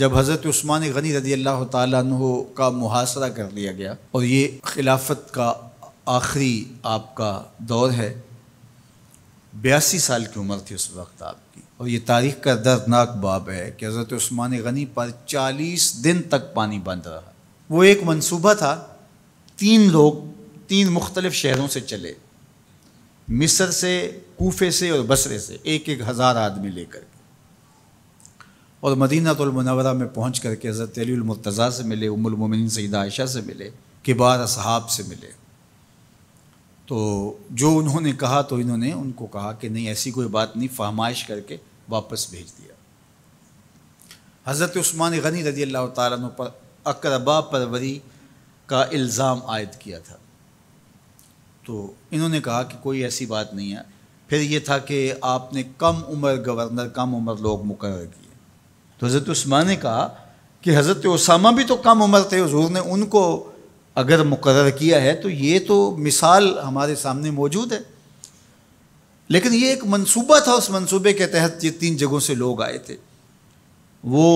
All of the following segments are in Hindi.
जब हज़रत उस्मान गनी रदी अल्लाह तु का मुहासरा कर लिया गया और ये खिलाफत का आखिरी आपका दौर है बयासी साल की उम्र थी उस वक्त आपकी और ये तारीख का दर्दनाक बाब है कि हज़रत उस्मान गनी पर चालीस दिन तक पानी बंद रहा वो एक मनसूबा था तीन लोग तीन मुख्तलिफ शहरों से चले मिस्र से कोफे से और बसरे से एक एक हज़ार आदमी लेकर के और मदीनातलमनवरा में पहुँच करके हज़रत अलीमरतज़ा से मिले उमुलमिन सईद आयशा से मिले किबार साहब से मिले तो जो उन्होंने कहा तो इन्होंने उनको कहा कि नहीं ऐसी कोई बात नहीं फहमाइश करके वापस भेज दिया हज़रत उस्मान गनी रजी अल्लाह तन पर अकरबा परवरी का इल्ज़ाम आयद किया था तो इन्होंने कहा कि कोई ऐसी बात नहीं है फिर ये था कि आपने कम उम्र गवर्नर कम उम्र लोग मुकर किए तो हज़रत उस्मान ने कहा कि हज़रत उसामा भी तो कम उम्र थे हजूर ने उनको अगर मुकर किया है तो ये तो मिसाल हमारे सामने मौजूद है लेकिन ये एक मंसूबा था उस मंसूबे के तहत ये तीन जगहों से लोग आए थे वो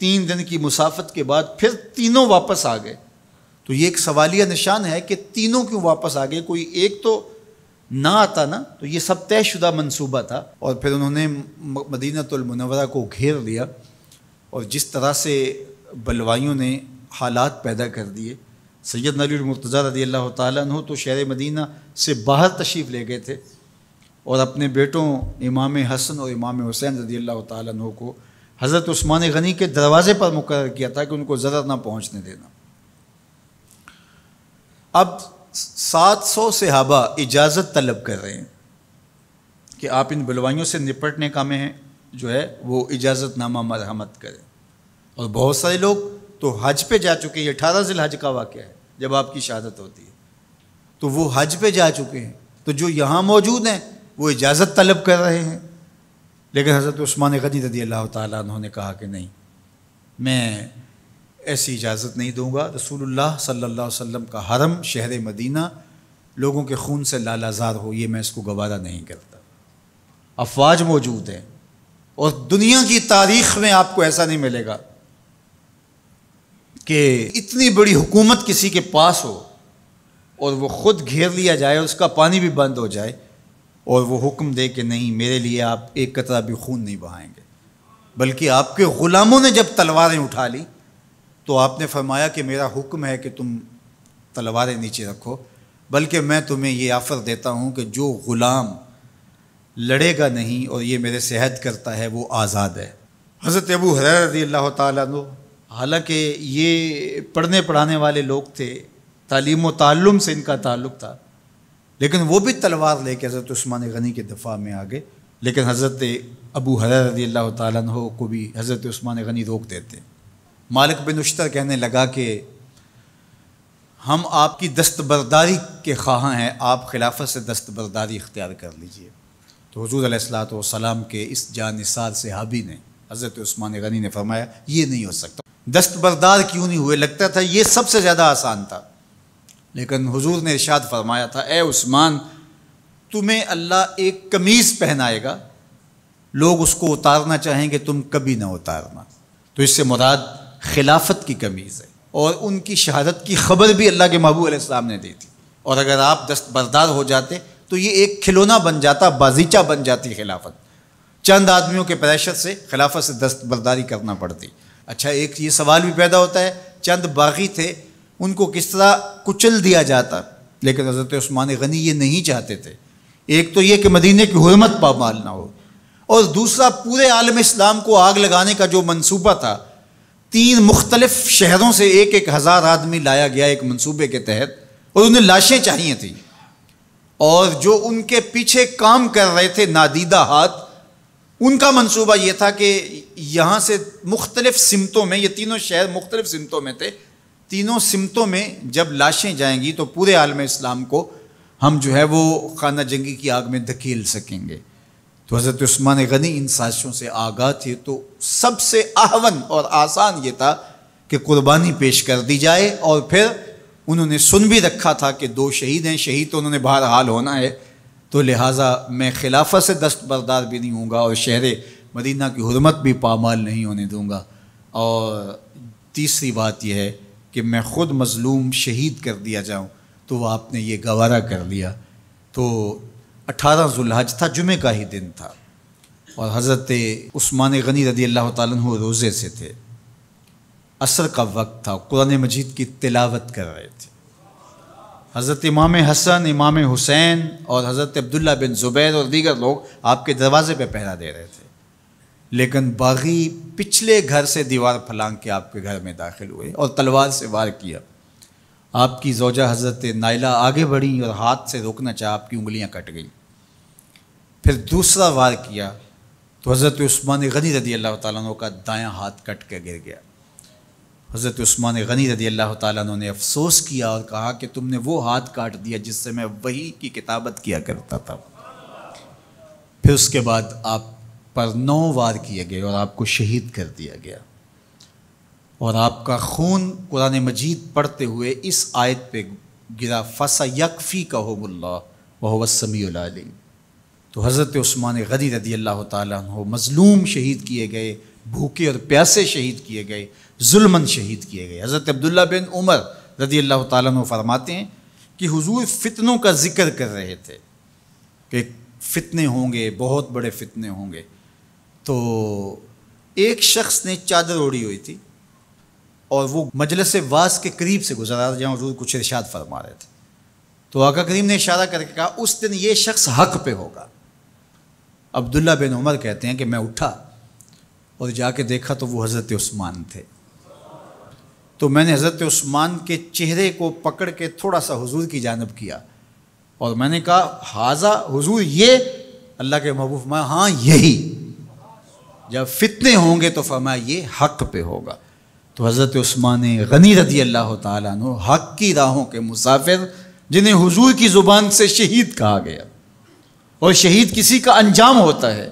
तीन दिन की मुसाफत के बाद फिर तीनों वापस आ गए तो ये एक सवालिया निशान है कि तीनों क्यों वापस आ गए कोई एक तो ना आता ना तो ये सब तयशुदा मंसूबा था और फिर उन्होंने मदीनातुलमनवरा को घेर लिया और जिस तरह से बलवाइयों ने हालात पैदा कर दिए सैयद नली मुर्तज़ा रदी अल्लाह तु तो शहर मदीना से बाहर तशरीफ़ ले गए थे और अपने बेटों इमाम हसन और इमाम हुसैन रदी अल्लाह तु को हज़रत ऊस्मान गनी के दरवाज़े पर मुकर किया था कि उनको ज़रा ना पहुँचने देना अब सात सौ सहाबा इजाज़त तलब कर रहे हैं कि आप इन बलवाइयों से निपटने का में हैं जो है वो इजाज़तनामा मरहमत करें और बहुत सारे लोग तो हज पे जा चुके हैं अठारह जिल हज का वाक़ है जब आपकी शहादत होती है तो वो हज पे जा चुके हैं तो जो यहाँ मौजूद हैं वो इजाज़त तलब कर रहे हैं लेकिन हज़रत उस्मान गनी रदी अल्लाह तुमने कहा कि नहीं मैं ऐसी इजाज़त नहीं दूंगा रसूलुल्लाह सल्लल्लाहु अलैहि वसल्लम का हरम शहर मदीना लोगों के खून से लालाजार हो ये मैं इसको गवारा नहीं करता अफवाज मौजूद हैं और दुनिया की तारीख में आपको ऐसा नहीं मिलेगा कि इतनी बड़ी हुकूमत किसी के पास हो और वो ख़ुद घेर लिया जाए उसका पानी भी बंद हो जाए और वो हुक्म दे कि नहीं मेरे लिए आप एक कतरा भी खून नहीं बहाएंगे बल्कि आपके ग़ुलामों ने जब तलवारें उठा ली तो आपने फरमाया कि मेरा हुक्म है कि तुम तलवारें नीचे रखो बल्कि मैं तुम्हें ये आफ़र देता हूँ कि जो ग़ुलाम लड़ेगा नहीं और ये मेरे सेहत करता है वो आज़ाद है हज़रत अबू हर रजी अल्लाह तु हालाँकि ये पढ़ने पढ़ाने वाले लोग थे तालीम व से इनका ताल्लुक़ था लेकिन वो भी तलवार लेके हज़रत उस्मान गनी के दफ़ा में आ गए लेकिन हज़रत अबू हर रजी अल्लाह तु को भी हज़रत उस्मान गनी रोक देते मालिक बिन उश्तर कहने लगा कि हम आपकी दस्तबरदारी के ख्वाह हैं आप खिलाफत से दस्तबरदारी इख्तियार कर लीजिए तो हजूर सलाम के इस जानसार सहाबी ने हज़रत उस्मान गनी ने फरमाया ये नहीं हो सकता दस्तबरदार क्यों नहीं हुए लगता था ये सबसे ज़्यादा आसान था लेकिन हुजूर ने इरशाद फरमाया था ए उस्मान तुम्हें अल्लाह एक कमीज़ पहनाएगा लोग उसको उतारना चाहेंगे तुम कभी ना उतारना तो इससे मुराद खिलाफत की कमीज़ है और उनकी शहादत की खबर भी अल्लाह के महबूब ने दी थी और अगर आप दस्तबरदार हो जाते तो ये एक खिलौना बन जाता बाजीचा बन जाती खिलाफत चंद आदमियों के पैशत से खिलाफत से दस्तबरदारी करना पड़ती अच्छा एक ये सवाल भी पैदा होता है चंद बागी थे उनको किस तरह कुचल दिया जाता लेकिन हज़रत ऊस्मान गनी ये नहीं चाहते थे एक तो ये कि मदीने की हरमत पामाल ना हो और दूसरा पूरे आलम इस्लाम को आग लगाने का जो मनसूबा था तीन मुख्तलफ शहरों से एक एक हज़ार आदमी लाया गया एक मनसूबे के तहत और उन्हें लाशें चाहिए थी और जो उनके पीछे काम कर रहे थे नादीदा हाथ उनका मंसूबा ये था कि यहाँ से मुख्तलिफ सिमतों में ये तीनों शहर मुख्तलिफ सिमतों में थे तीनों सिमतों में जब लाशें जाएंगी तो पूरे आलम इस्लाम को हम जो है वो खाना जंगी की आग में धकेल सकेंगे तो हज़रत उस्मान गनी इन साजिशों से आगाह थे तो सबसे आहवन और आसान ये था कि कुर्बानी पेश कर दी जाए और फिर उन्होंने सुन भी रखा था कि दो शहीद हैं शहीद तो उन्होंने बाहर हाल होना है तो लिहाजा मैं खिलाफत से दस्तबरदार भी नहीं हूँगा और शहर मदीना की हरमत भी पामाल नहीं होने दूँगा और तीसरी बात यह है कि मैं ख़ुद मज़लूम शहीद कर दिया जाऊँ तो वह आपने ये गवारा कर लिया तो अठारह जुल्हज था जुमे का ही दिन था और हज़रत उस्मान गनी रदी अल्लाह तु रोज़े से थे असर का वक्त था कुरान मजीद की तिलावत कर रहे थे हज़रत इमाम हसन इमाम हुसैन और हज़रत अब्दुल्ला बिन ज़ुबैर और दीगर लोग आपके दरवाज़े पे पहरा दे रहे थे लेकिन बागी पिछले घर से दीवार फलांग के आपके घर में दाखिल हुए और तलवार से वार किया आपकी जोजा हज़रत नाइला आगे बढ़ी और हाथ से रोकना चाह आपकी उंगलियाँ कट गईं फिर दूसरा वार किया तो हज़रत उस्मान गनी रदी अल्लाह तुका का हाथ कट के गिर गया हज़रत उस्मान गनी रदी अल्लाह तु ने अफ़सोस किया और कहा कि तुमने वो हाथ काट दिया जिससे मैं वही की किताबत किया करता था फिर उसके बाद आप पर नौ वार किए गए और आपको शहीद कर दिया गया और आपका खून कुरान मजीद पढ़ते हुए इस आयत पे गिरा फसा यकफ़ी का होमुल्ला वह वसमी तो हज़रत उस्मान गनी रदी अल्लाह मज़लूम शहीद किए गए भूखे और प्यासे शहीद किए गए जुल्मन शहीद किए गए हज़रत अब्दुल्ला बिन उमर रदी अल्लाह तु फरमाते हैं कि हुजूर फितनों का जिक्र कर रहे थे कि फितने होंगे बहुत बड़े फितने होंगे तो एक शख्स ने चादर ओढ़ी हुई थी और वो मजलस वास के करीब से गुजरा जहाँ हजूर कुछ इर्शाद फरमा रहे थे तो आका करीम ने इशारा करके कहा उस दिन ये शख्स हक पे होगा अब्दुल्ला बिन उमर कहते हैं कि मैं उठा और जाके देखा तो वो हज़रत उस्मान थे तो मैंने हज़रत उस्मान के चेहरे को पकड़ के थोड़ा सा हुजूर की जानब किया और मैंने कहा हाजा हुजूर ये अल्लाह के महबूब मैं हाँ यही जब फितने होंगे तो फरमा ये हक पे होगा तो हज़रत उस्मान गनी रदी अल्लाह तु हक की राहों के मुसाफिर जिन्हें हुजूर की ज़ुबान से शहीद कहा गया और शहीद किसी का अंजाम होता है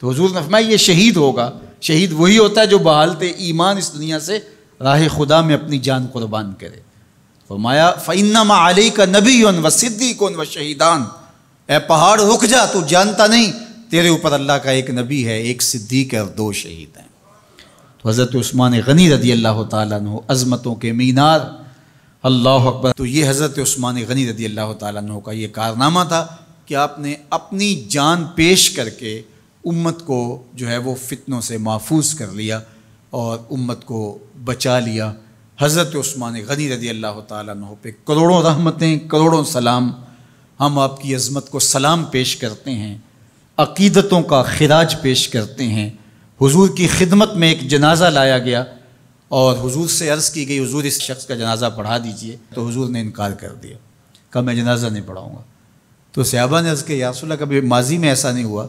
तो हजूर ने ये शहीद होगा शहीद वही होता है जो बहालते ईमान इस दुनिया से राह खुदा में अपनी जान कुर्बान करे फरमाया फ़ैन्ना माली का नबी व सिद्दीक व शहीदान ए पहाड़ रुक जा तू जानता नहीं तेरे ऊपर अल्लाह का एक नबी है एक सिद्दीक है और दो शहीद हैं तो हज़रत उस्मान गनी रदी अल्लाह तु अज़मतों के मीनार अल्लाह अकबर तो ये हज़रत उस्मान गनी रदी अल्लाह तु का ये कारनामा था कि आपने अपनी जान पेश करके उम्मत को जो है वो फितनों से महफूज कर लिया और उम्मत को बचा लिया हज़रत उस्मान गनी रदी अल्लाह तह पे करोड़ों रहमतें करोड़ों सलाम हम आपकी अज़मत को सलाम पेश करते हैं अकीदतों का खराज पेश करते हैं हुजूर की खिदमत में एक जनाजा लाया गया और हुजूर से अर्ज़ की गई हुजूर इस शख्स का जनाजा पढ़ा दीजिए तो हुजूर ने इनकार कर दिया कहा मैं जनाजा नहीं पढ़ाऊँगा तो सयाबा ने अर्ज़ किया यासुल्ला कभी माजी में ऐसा नहीं हुआ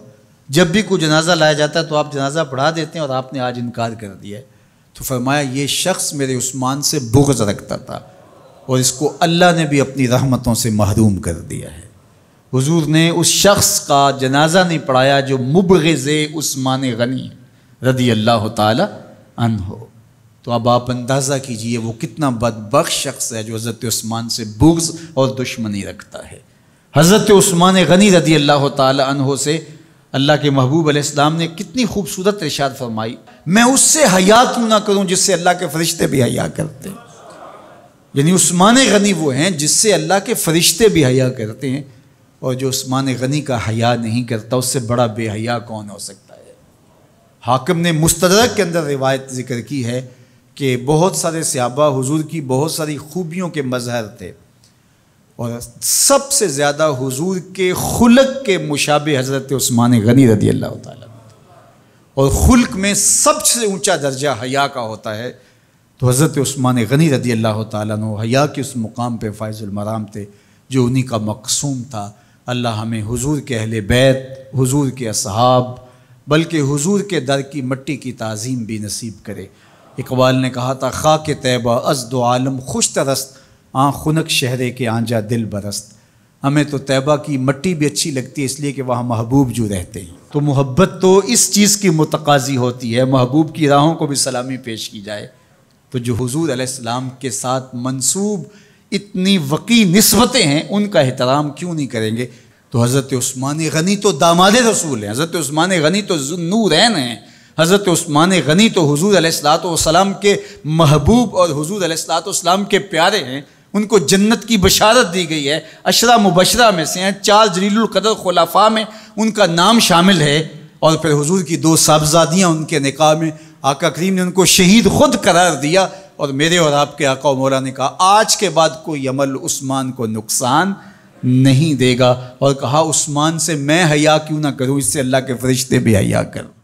जब भी कोई जनाजा लाया जाता है तो आप जनाजा पढ़ा देते हैं और आपने आज इनकार कर दिया तो फरमाया ये शख्स मेरे उस्मान से बुगज रखता था और इसको अल्लाह ने भी अपनी रहमतों से महरूम कर दिया है हुजूर ने उस शख्स का जनाजा नहीं पढ़ाया जो मुबगज़ उस्मान गनी रदी अल्लाह तन हो तो अब आप अंदाज़ा कीजिए वो कितना बदबख्श शख्स है जो हज़रत उस्मान से बुग्ज़ और दुश्मनी रखता है हज़रत उस्मान गनी रदी अल्लाह तन से अल्लाह के महबूब अलैहिस्सलाम ने कितनी खूबसूरत इरशाद फरमाई मैं उससे हया क्यों ना करूं जिससे अल्लाह के फरिश्ते भी हया करते हैं यानी उस्मान गनी वो हैं जिससे अल्लाह के फरिश्ते भी हया करते हैं और जो उस्मान गनी का हया नहीं करता उससे बड़ा बेहया कौन हो सकता है हाकिम ने मुस्तरक के अंदर रिवायत जिक्र की है कि बहुत सारे सहाबा हुजूर की बहुत सारी खूबियों के मजहर थे और सबसे ज़्यादा हुजूर के खुलक के मुशाबे हज़रत उस्मान गनी रदी अल्लाह ताला और खुल्क में सबसे ऊंचा दर्जा हया का होता है तो हज़रत उस्मान गनी रदी अल्लाह तु हया के उस मुकाम पर मराम थे जो उन्हीं का मकसूम था अल्लाह हमें हुजूर के अहल बैत हुजूर के असहाब बल्कि हुजूर के दर की मट्टी की ताज़ीम भी नसीब करे इकबाल ने कहा था खा के तैबा अजद आलम खुश तरस्त आँखनक शहरे के आंजा दिल बरस्त हमें तो तैबा की मट्टी भी अच्छी लगती है इसलिए कि वहाँ महबूब जो रहते हैं तो मोहब्बत तो इस चीज़ की मतकाजी होती है महबूब की राहों को भी सलामी पेश की जाए तो जो हजूर आलाम के साथ मंसूब इतनी वकी नस्बतें हैं उनका एहतराम क्यों नहीं करेंगे तो हज़रत उस्मान गनी तो दामाद रसूल हैं हज़रत उस्मान गनी तो रैन हैं हज़रत उस्मान गनी तो हजूर अलैहिस्सलाम के महबूब और हजूर अलैहिस्सलाम के प्यारे हैं उनको जन्नत की बशारत दी गई है अशरा मुबशरा में से हैं चार जलीलकदर खलाफा में उनका नाम शामिल है और फिर हुजूर की दो साहबजादियाँ उनके निकाह में आका करीम ने उनको शहीद खुद करार दिया और मेरे और आपके आका मौला ने कहा आज के बाद कोई अमल उस्मान को नुकसान नहीं देगा और कहा उस्मान से मैं हया क्यों ना करूँ इससे अल्लाह के फरिश्ते भी हया कर